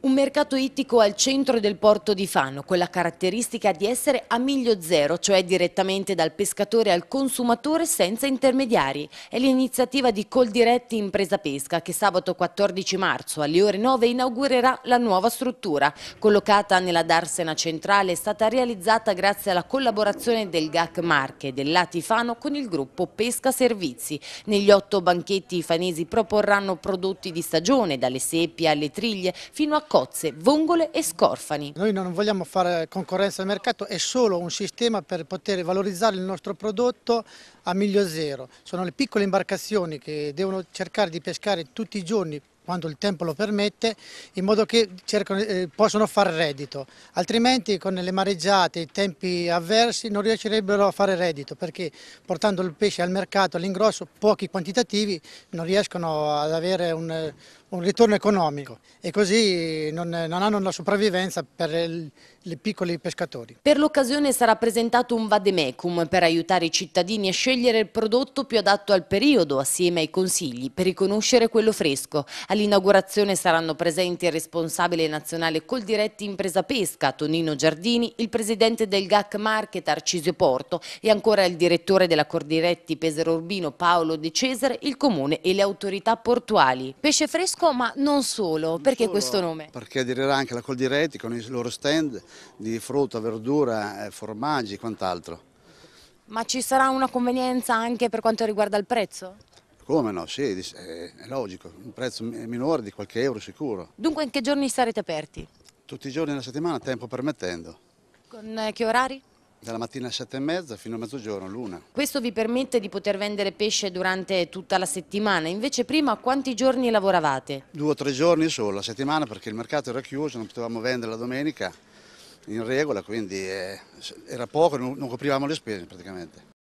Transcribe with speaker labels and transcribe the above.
Speaker 1: Un mercato ittico al centro del porto di Fano, con la caratteristica di essere a miglio zero, cioè direttamente dal pescatore al consumatore senza intermediari. È l'iniziativa di Coldiretti Impresa Pesca che sabato 14 marzo alle ore 9 inaugurerà la nuova struttura. Collocata nella Darsena centrale è stata realizzata grazie alla collaborazione del GAC Marche e del Latifano con il gruppo Pesca Servizi. Negli otto banchetti i fanesi proporranno prodotti di stagione, dalle seppie alle triglie, fino a cozze, vongole e scorfani. Noi non vogliamo fare concorrenza al mercato, è
Speaker 2: solo un sistema per poter valorizzare il nostro prodotto a miglio zero. Sono le piccole imbarcazioni che devono cercare di pescare tutti i giorni quando il tempo lo permette, in modo che cercano, eh, possono fare reddito. Altrimenti con le mareggiate, i tempi avversi, non riuscirebbero a fare reddito, perché portando il pesce al mercato all'ingrosso, pochi quantitativi, non riescono ad avere un, un ritorno economico e così non, non hanno la sopravvivenza per i piccoli pescatori.
Speaker 1: Per l'occasione sarà presentato un vademecum per aiutare i cittadini a scegliere il prodotto più adatto al periodo assieme ai consigli per riconoscere quello fresco. All'inaugurazione saranno presenti il responsabile nazionale Coldiretti Impresa Pesca, Tonino Giardini, il presidente del GAC Market Arcisio Porto e ancora il direttore della Cordiretti Pesero Urbino Paolo De Cesare, il comune e le autorità portuali. Pesce fresco Bosco, ma non solo. Non perché solo, questo nome?
Speaker 3: Perché aderirà anche la Col di Reti con i loro stand di frutta, verdura, eh, formaggi e quant'altro.
Speaker 1: Ma ci sarà una convenienza anche per quanto riguarda il prezzo?
Speaker 3: Come no, sì, eh, è logico, un prezzo minore di qualche euro sicuro.
Speaker 1: Dunque in che giorni sarete aperti?
Speaker 3: Tutti i giorni della settimana, tempo permettendo.
Speaker 1: Con eh, che orari?
Speaker 3: dalla mattina alle sette e mezza fino a mezzogiorno, l'una.
Speaker 1: Questo vi permette di poter vendere pesce durante tutta la settimana, invece prima quanti giorni lavoravate?
Speaker 3: Due o tre giorni solo a settimana perché il mercato era chiuso, non potevamo vendere la domenica in regola, quindi eh, era poco, non coprivamo le spese praticamente.